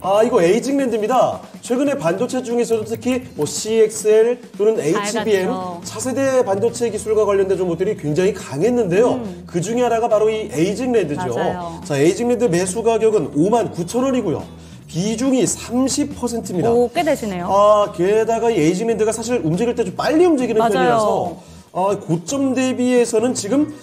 아 이거 에이징랜드입니다. 최근에 반도체 중에서도 특히 뭐 CXL 또는 HBM 차세대 반도체 기술과 관련된 종목들이 굉장히 강했는데요. 음. 그 중에 하나가 바로 이 에이징랜드죠. 맞아요. 자 에이징랜드 매수 가격은 5만 9천 원이고요. 비중이 30%입니다. 오, 꽤 되시네요. 아, 게다가 이 에이징랜드가 사실 움직일 때 좀 빨리 움직이는 편이라서 아, 고점 대비해서는 지금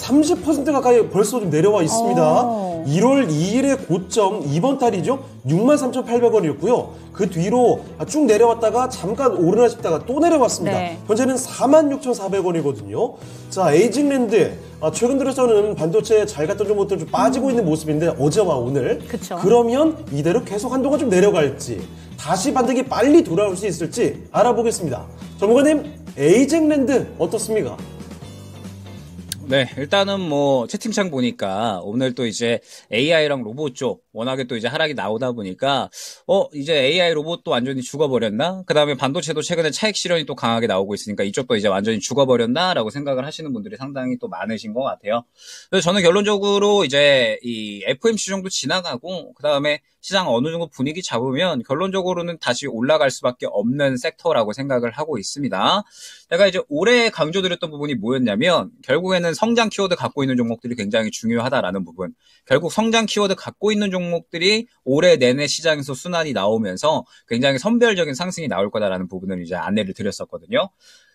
30% 가까이 벌써 좀 내려와 있습니다. 오. 1월 2일에 고점 이번 달이죠. 63,800원이었고요. 그 뒤로 쭉 내려왔다가 잠깐 오르나 싶다가 또 내려왔습니다. 네. 현재는 46,400원이거든요. 자, 에이징랜드 아, 최근 들어서는 반도체 잘 갔던 종목들 좀 빠지고 있는 모습인데 어제와 오늘 그쵸. 그러면 이대로 계속 한동안 좀 내려갈지 다시 반등이 빨리 돌아올 수 있을지 알아보겠습니다. 전문가님 에이징랜드 어떻습니까? 네, 일단은 뭐 채팅창 보니까 오늘 또 이제 AI랑 로봇 쪽 워낙에 또 이제 하락이 나오다 보니까 어 이제 AI 로봇도 완전히 죽어버렸나? 그다음에 반도체도 최근에 차익 실현이 또 강하게 나오고 있으니까 이쪽도 이제 완전히 죽어버렸나라고 생각을 하시는 분들이 상당히 또 많으신 것 같아요. 그래서 저는 결론적으로 이제 이 f m c 정도 지나가고 그다음에 시장 어느 정도 분위기 잡으면 결론적으로는 다시 올라갈 수밖에 없는 섹터라고 생각을 하고 있습니다. 내가 이제 올해 강조드렸던 부분이 뭐였냐면 결국에는 성장 키워드 갖고 있는 종목들이 굉장히 중요하다라는 부분. 결국 성장 키워드 갖고 있는 종목들이 올해 내내 시장에서 순환이 나오면서 굉장히 선별적인 상승이 나올 거다라는 부분을 이제 안내를 드렸었거든요.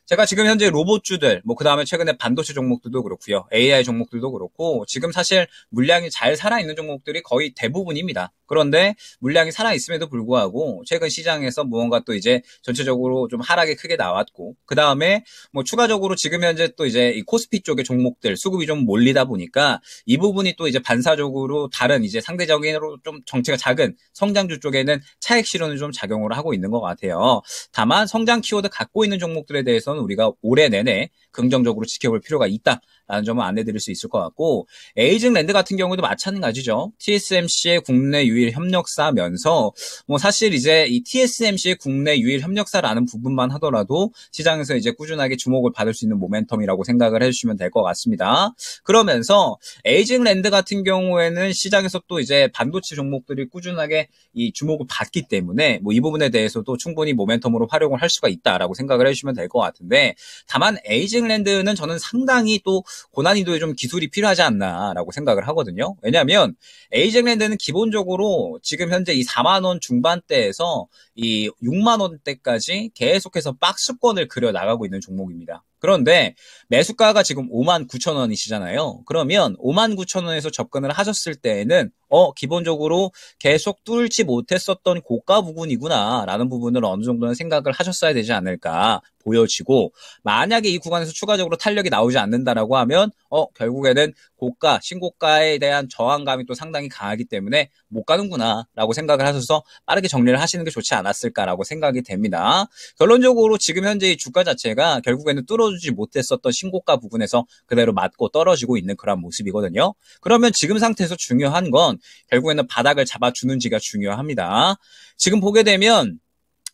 제가 지금 현재 로봇주들, 뭐, 그 다음에 최근에 반도체 종목들도 그렇고요 AI 종목들도 그렇고, 지금 사실 물량이 잘 살아있는 종목들이 거의 대부분입니다. 그런데 물량이 살아있음에도 불구하고, 최근 시장에서 무언가 또 이제 전체적으로 좀 하락이 크게 나왔고, 그 다음에 뭐, 추가적으로 지금 현재 또 이제 이 코스피 쪽의 종목들 수급이 좀 몰리다 보니까, 이 부분이 또 이제 반사적으로 다른 이제 상대적으로 좀 정체가 작은 성장주 쪽에는 차액 실현을 좀 작용을 하고 있는 것 같아요. 다만, 성장 키워드 갖고 있는 종목들에 대해서 우리가 올해 내내 긍정적으로 지켜볼 필요가 있다. 점은 안내드릴 수 있을 것 같고 에이징랜드 같은 경우도 마찬가지죠. TSMC의 국내 유일 협력사면서 뭐 사실 이제 이 TSMC의 국내 유일 협력사라는 부분만 하더라도 시장에서 이제 꾸준하게 주목을 받을 수 있는 모멘텀이라고 생각을 해주시면 될 것 같습니다. 그러면서 에이징랜드 같은 경우에는 시장에서 또 이제 반도체 종목들이 꾸준하게 이 주목을 받기 때문에 뭐 이 부분에 대해서도 충분히 모멘텀으로 활용을 할 수가 있다라고 생각을 해주시면 될 것 같은데 다만 에이징랜드는 저는 상당히 또 고난이도에 좀 기술이 필요하지 않나라고 생각을 하거든요. 왜냐하면 에이잭랜드는 기본적으로 지금 현재 이 4만 원 중반대에서 이 6만 원대까지 계속해서 박스권을 그려 나가고 있는 종목입니다. 그런데 매수가가 지금 5만 9천 원이시잖아요. 그러면 5만 9천 원에서 접근을 하셨을 때에는 어 기본적으로 계속 뚫지 못했었던 고가 부분이구나라는 부분을 어느 정도는 생각을 하셨어야 되지 않을까 보여지고 만약에 이 구간에서 추가적으로 탄력이 나오지 않는다라고 하면 어 결국에는 고가 신고가에 대한 저항감이 또 상당히 강하기 때문에 못 가는구나라고 생각을 하셔서 빠르게 정리를 하시는 게 좋지 않았을까라고 생각이 됩니다. 결론적으로 지금 현재 이 주가 자체가 결국에는 뚫어 채워주지 못했었던 신고가 부분에서 그대로 맞고 떨어지고 있는 그런 모습이거든요. 그러면 지금 상태에서 중요한 건 결국에는 바닥을 잡아주는지가 중요합니다. 지금 보게 되면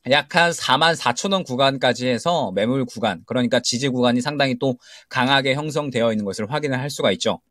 약 한 4만 4천 원 구간까지 해서 매물 구간, 그러니까 지지 구간이 상당히 또 강하게 형성되어 있는 것을 확인을 할 수가 있죠.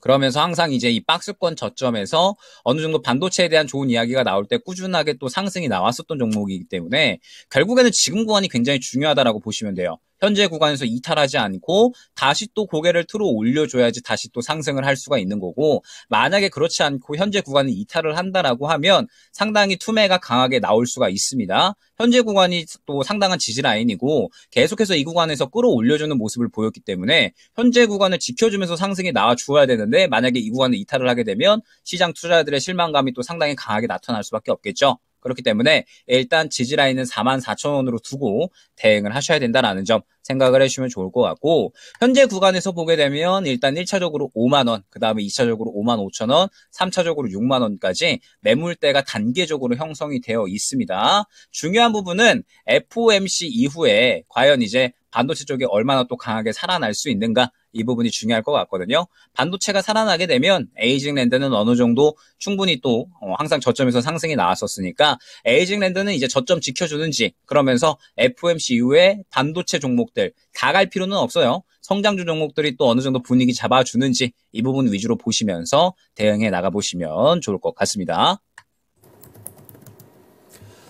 그러면서 항상 이제 이 박스권 저점에서 어느 정도 반도체에 대한 좋은 이야기가 나올 때 꾸준하게 또 상승이 나왔었던 종목이기 때문에 결국에는 지금 구간이 굉장히 중요하다라고 보시면 돼요. 현재 구간에서 이탈하지 않고 다시 또 고개를 틀어 올려줘야지 다시 또 상승을 할 수가 있는 거고 만약에 그렇지 않고 현재 구간을 이탈을 한다라고 하면 상당히 투매가 강하게 나올 수가 있습니다. 현재 구간이 또 상당한 지지 라인이고 계속해서 이 구간에서 끌어올려주는 모습을 보였기 때문에 현재 구간을 지켜주면서 상승이 나와 주어야 되는데 만약에 이 구간을 이탈을 하게 되면 시장 투자자들의 실망감이 또 상당히 강하게 나타날 수밖에 없겠죠. 그렇기 때문에 일단 지지라인은 44,000원으로 두고 대응을 하셔야 된다라는 점 생각을 해주시면 좋을 것 같고 현재 구간에서 보게 되면 일단 1차적으로 5만 원, 그 다음에 2차적으로 5만 5천 원, 3차적으로 6만 원까지 매물대가 단계적으로 형성이 되어 있습니다. 중요한 부분은 FOMC 이후에 과연 이제 반도체 쪽이 얼마나 또 강하게 살아날 수 있는가 이 부분이 중요할 것 같거든요. 반도체가 살아나게 되면 에이징 랜드는 어느 정도 충분히 또 어, 항상 저점에서 상승이 나왔었으니까 에이징 랜드는 이제 저점 지켜주는지 그러면서 FOMC 이후에 반도체 종목들 다 갈 필요는 없어요. 성장주 종목들이 또 어느 정도 분위기 잡아주는지 이 부분 위주로 보시면서 대응해 나가보시면 좋을 것 같습니다.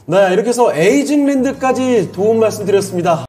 네, 이렇게 해서 에이징 랜드까지 도움 말씀드렸습니다.